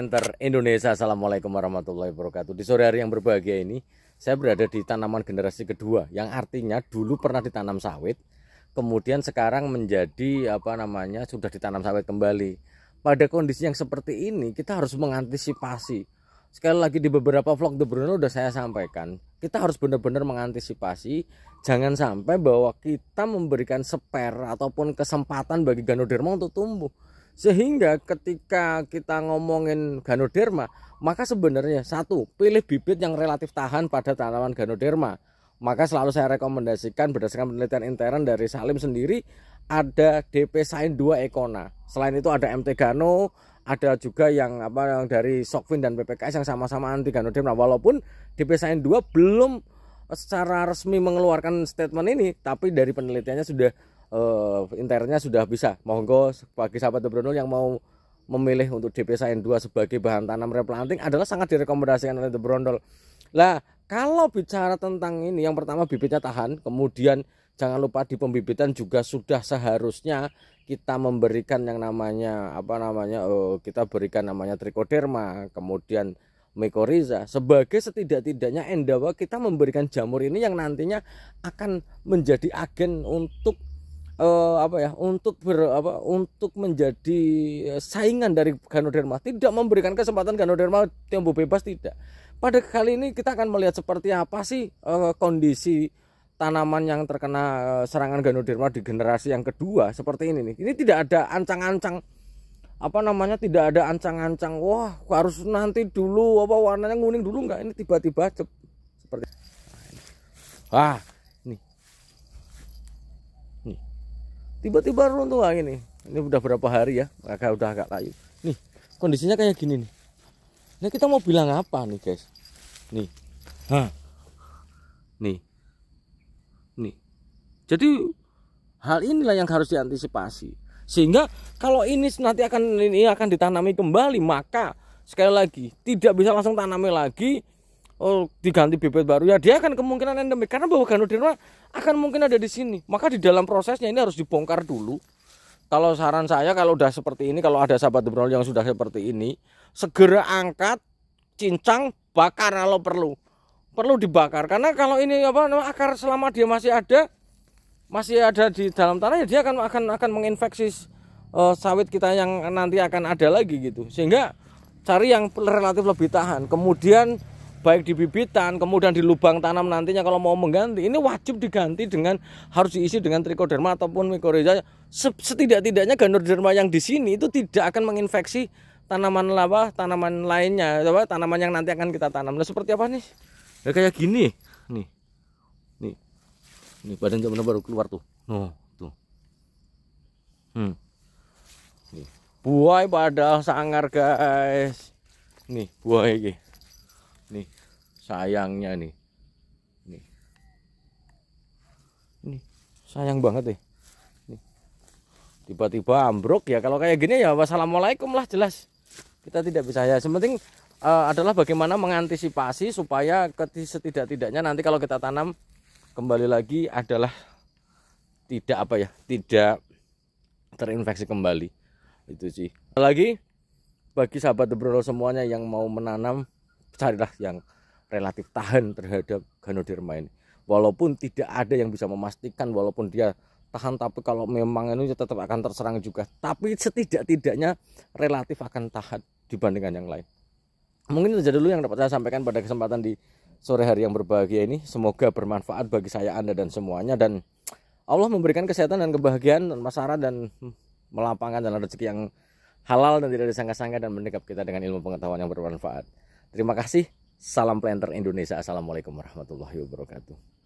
Center Indonesia. Assalamualaikum warahmatullahi wabarakatuh. Di sore hari yang berbahagia ini, saya berada di tanaman generasi kedua, yang artinya dulu pernah ditanam sawit, kemudian sekarang menjadi apa namanya sudah ditanam sawit kembali. Pada kondisi yang seperti ini, kita harus mengantisipasi. Sekali lagi di beberapa vlog The Bruno udah saya sampaikan, kita harus benar-benar mengantisipasi. Jangan sampai bahwa kita memberikan spare ataupun kesempatan bagi Ganoderma untuk tumbuh sehingga ketika kita ngomongin Ganoderma, maka sebenarnya satu, pilih bibit yang relatif tahan pada tanaman Ganoderma. Maka selalu saya rekomendasikan berdasarkan penelitian intern dari Salim sendiri ada DP Sain 2 Ekona Selain itu ada MT Gano, ada juga yang apa yang dari Sokvin dan PPKS yang sama-sama anti Ganoderma walaupun DP Sain 2 belum secara resmi mengeluarkan statement ini, tapi dari penelitiannya sudah uh, eh, internya sudah bisa. Monggo bagi sahabat Bruno yang mau memilih untuk DP Sain 2 sebagai bahan tanam replanting adalah sangat direkomendasikan oleh The Lah, kalau bicara tentang ini yang pertama bibitnya tahan, kemudian jangan lupa di pembibitan juga sudah seharusnya kita memberikan yang namanya apa namanya oh, kita berikan namanya trichoderma, kemudian mekoriza sebagai setidak-tidaknya endawa kita memberikan jamur ini yang nantinya akan menjadi agen untuk uh, apa ya untuk ber, apa untuk menjadi eh, saingan dari Ganoderma tidak memberikan kesempatan Ganoderma tumbuh bebas tidak pada kali ini kita akan melihat seperti apa sih uh, kondisi tanaman yang terkena serangan Ganoderma di generasi yang kedua seperti ini nih ini tidak ada ancang-ancang apa namanya tidak ada ancang-ancang wah harus nanti dulu apa warnanya kuning dulu nggak ini tiba-tiba cep seperti ah ini nih tiba-tiba runtuh lagi ah, nih ini udah berapa hari ya agak udah agak layu nih kondisinya kayak gini nih ini kita mau bilang apa nih guys nih Hah. nih nih jadi hal inilah yang harus diantisipasi sehingga kalau ini nanti akan ini akan ditanami kembali, maka sekali lagi tidak bisa langsung tanami lagi oh, diganti bibit baru ya dia akan kemungkinan endemik karena bahwa ganoderma akan mungkin ada di sini. Maka di dalam prosesnya ini harus dibongkar dulu. Kalau saran saya kalau udah seperti ini, kalau ada sahabat brol yang sudah seperti ini, segera angkat, cincang, bakar kalau perlu perlu dibakar karena kalau ini apa akar selama dia masih ada masih ada di dalam tanah ya dia akan akan akan menginfeksi uh, sawit kita yang nanti akan ada lagi gitu sehingga cari yang relatif lebih tahan kemudian baik di bibitan kemudian di lubang tanam nantinya kalau mau mengganti ini wajib diganti dengan harus diisi dengan trichoderma ataupun mycorrhiza setidak-tidaknya ganoderma yang di sini itu tidak akan menginfeksi tanaman lava tanaman lainnya apa tanaman yang nanti akan kita tanam nah seperti apa nih ya kayak gini nih ini badan jamur baru keluar tuh. oh, tuh. Hmm. Nih, buah padahal sangar, guys. Nih, buah ini. Nih, sayangnya nih. Nih. Nih, sayang banget deh. Tiba-tiba ambruk ya kalau kayak gini ya wassalamualaikum lah jelas. Kita tidak bisa ya. Sementing uh, eh, adalah bagaimana mengantisipasi supaya setidak-tidaknya nanti kalau kita tanam kembali lagi adalah tidak apa ya tidak terinfeksi kembali itu sih lagi bagi sahabat Brono semuanya yang mau menanam carilah yang relatif tahan terhadap Ganoderma ini walaupun tidak ada yang bisa memastikan walaupun dia tahan tapi kalau memang ini tetap akan terserang juga tapi setidak-tidaknya relatif akan tahan dibandingkan yang lain mungkin itu saja dulu yang dapat saya sampaikan pada kesempatan di sore hari yang berbahagia ini. Semoga bermanfaat bagi saya, Anda, dan semuanya. Dan Allah memberikan kesehatan dan kebahagiaan, dan masyarakat, dan melapangkan jalan rezeki yang halal dan tidak disangka-sangka dan mendekap kita dengan ilmu pengetahuan yang bermanfaat. Terima kasih. Salam Planter Indonesia. Assalamualaikum warahmatullahi wabarakatuh.